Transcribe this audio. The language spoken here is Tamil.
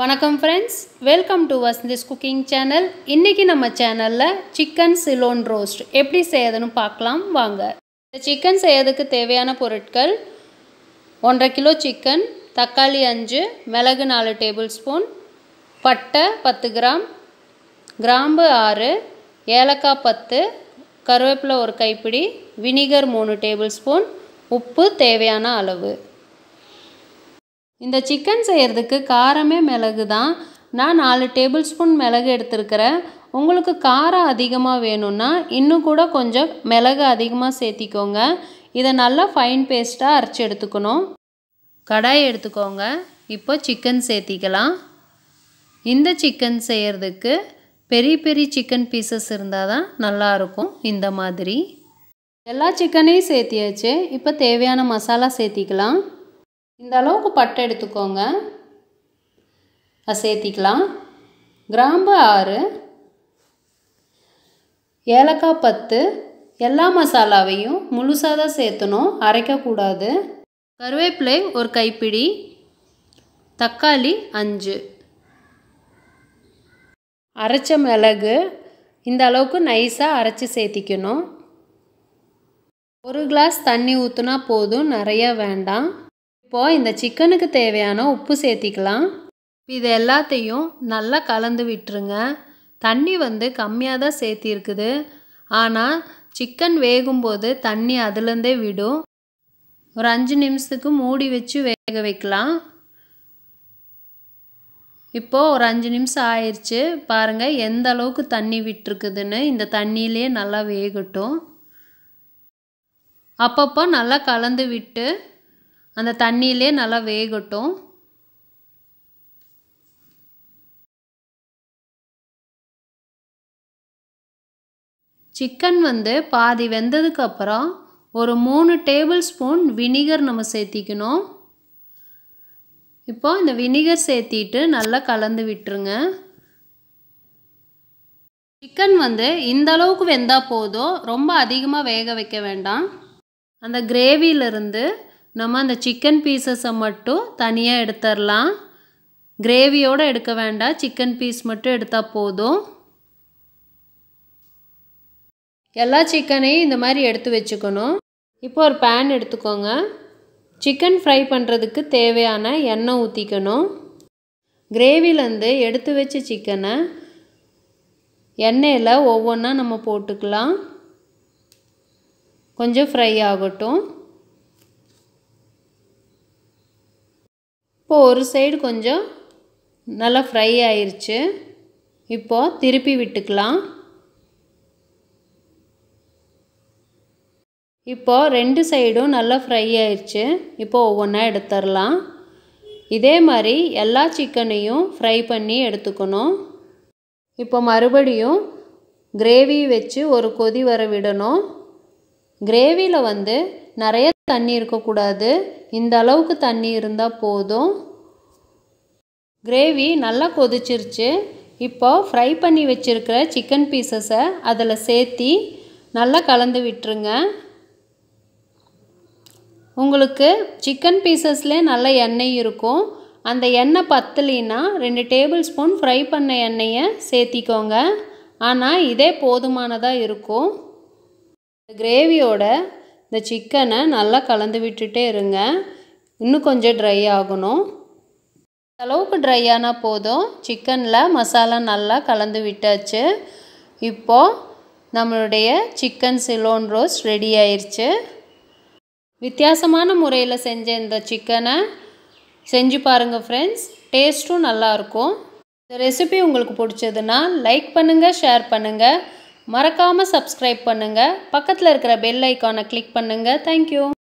வணக்கம் friends welcome to Vasanthi's cooking channel இன்றைக்கி நம்ம சேனலில் சிக்கன் சிலோன் ரோஸ்ட் எப்படி செய்யறதுன்னு பார்க்கலாம் வாங்க இந்த சிக்கன் செய்யறதுக்கு தேவையான பொருட்கள் ஒன்றரை கிலோ சிக்கன் தக்காளி அஞ்சு மிளகு நாலு டேபிள் ஸ்பூன் பட்டை பத்து கிராம் கிராம்பு ஆறு ஏலக்காய் பத்து கருவேப்பிலை ஒரு கைப்பிடி வினிகர் மூணு டேபிள் ஸ்பூன் உப்பு தேவையான அளவு இந்த சிக்கன் செய்கிறதுக்கு காரமே மிளகு தான் நான் நாலு டேபிள் ஸ்பூன் மிளகு எடுத்துருக்கிறேன் உங்களுக்கு காரம் அதிகமாக வேணும்னா இன்னும் கூட கொஞ்சம் மிளகு அதிகமாக சேர்த்திக்கோங்க இதை நல்லா ஃபைன் பேஸ்ட்டாக அரைச்சி எடுத்துக்கணும் கடாய் எடுத்துக்கோங்க இப்போ சிக்கன் சேர்த்திக்கலாம் இந்த சிக்கன் செய்கிறதுக்கு பெரிய பெரிய சிக்கன் பீசஸ் இருந்தால் தான் நல்லாயிருக்கும் இந்த மாதிரி எல்லா சிக்கனையும் சேர்த்தியாச்சு இப்போ தேவையான மசாலா சேர்த்திக்கலாம் இந்த அளவுக்கு பட்டை எடுத்துக்கோங்க சேர்த்திக்கலாம் கிராம்பு ஆறு ஏலக்காய் பத்து எல்லா மசாலாவையும் முழுசாக தான் சேர்த்தணும் அரைக்கக்கூடாது கருவேப்பிலை ஒரு கைப்பிடி தக்காளி அஞ்சு அரைச்ச மிளகு இந்த அளவுக்கு நைஸாக அரைச்சி சேர்த்திக்கணும் ஒரு கிளாஸ் தண்ணி ஊற்றுனா போதும் நிறைய வேண்டாம் இப்போது இந்த சிக்கனுக்கு தேவையான உப்பு சேர்த்திக்கலாம் இது எல்லாத்தையும் நல்லா கலந்து விட்டுருங்க தண்ணி வந்து கம்மியாக தான் சேர்த்திருக்குது ஆனால் சிக்கன் வேகும்போது தண்ணி அதுலேருந்தே விடும் ஒரு அஞ்சு நிமிஷத்துக்கு மூடி வச்சு வேக வைக்கலாம் இப்போது ஒரு அஞ்சு நிமிஷம் ஆயிடுச்சு பாருங்கள் எந்த அளவுக்கு தண்ணி விட்டுருக்குதுன்னு இந்த தண்ணியிலே நல்லா வேகட்டும் அப்பப்போ நல்லா கலந்து விட்டு அந்த தண்ணியிலே நல்லா வேகட்டும் சிக்கன் வந்து பாதி வெந்ததுக்கு அப்புறம் ஒரு மூணு டேபிள் ஸ்பூன் வினிகர் நம்ம சேர்த்திக்கணும் இப்போ இந்த வினிகர் சேர்த்திட்டு நல்லா கலந்து விட்டுருங்க சிக்கன் வந்து இந்த அளவுக்கு வெந்தால் போதும் ரொம்ப அதிகமாக வேக வைக்க வேண்டாம் அந்த கிரேவியிலிருந்து நம்ம அந்த சிக்கன் பீசஸை மட்டும் தனியாக எடுத்துடலாம் கிரேவியோடு எடுக்க வேண்டாம் சிக்கன் பீஸ் மட்டும் எடுத்தால் போதும் எல்லா சிக்கனையும் இந்த மாதிரி எடுத்து வச்சுக்கணும் இப்போ ஒரு பேன் எடுத்துக்கோங்க சிக்கன் ஃப்ரை பண்ணுறதுக்கு தேவையான எண்ணெய் ஊற்றிக்கணும் கிரேவிலேருந்து எடுத்து வச்ச சிக்கனை எண்ணெயில் ஒவ்வொன்றா நம்ம போட்டுக்கலாம் கொஞ்சம் ஃப்ரை ஆகட்டும் இப்போது ஒரு சைடு கொஞ்சம் நல்லா ஃப்ரை ஆயிடுச்சு இப்போது திருப்பி விட்டுக்கலாம் இப்போது ரெண்டு சைடும் நல்லா ஃப்ரை ஆயிடுச்சு இப்போது ஒவ்வொன்றா எடுத்துடலாம் இதே மாதிரி எல்லா சிக்கனையும் ஃப்ரை பண்ணி எடுத்துக்கணும் இப்போ மறுபடியும் கிரேவி வச்சு ஒரு கொதி வர விடணும் கிரேவியில் வந்து நிறைய தண்ணி இருக்கக்கூடாது இந்த அளவுக்கு தண்ணி இருந்தால் போதும் கிரேவி நல்லா கொதிச்சிருச்சு இப்போ ஃப்ரை பண்ணி வச்சுருக்கிற சிக்கன் பீசஸை அதில் சேர்த்தி நல்லா கலந்து விட்டுருங்க உங்களுக்கு சிக்கன் பீசஸ்லே நல்ல எண்ணெய் இருக்கும் அந்த எண்ணெய் பத்தலினா ரெண்டு டேபிள் ஸ்பூன் ஃப்ரை பண்ண எண்ணெயை சேர்த்திக்கோங்க ஆனால் இதே போதுமானதாக இருக்கும் கிரேவியோட இந்த சிக்கனை நல்லா கலந்து விட்டுட்டே இருங்க இன்னும் கொஞ்சம் ட்ரை ஆகணும் அளவுக்கு ட்ரை ஆனால் போதும் சிக்கனில் மசாலா நல்லா கலந்து விட்டாச்சு இப்போது நம்மளுடைய சிக்கன் சிலோன் ரோஸ் ரெடி ஆயிடுச்சு வித்தியாசமான முறையில் செஞ்ச இந்த சிக்கனை செஞ்சு பாருங்கள் ஃப்ரெண்ட்ஸ் டேஸ்ட்டும் நல்லாயிருக்கும் இந்த ரெசிபி உங்களுக்கு பிடிச்சதுன்னா லைக் பண்ணுங்கள் ஷேர் பண்ணுங்கள் மறக்காமல் சப்ஸ்கிரைப் பண்ணுங்கள் பக்கத்தில் இருக்கிற பெல் ஐக்கானை கிளிக் பண்ணுங்கள் தேங்க்யூ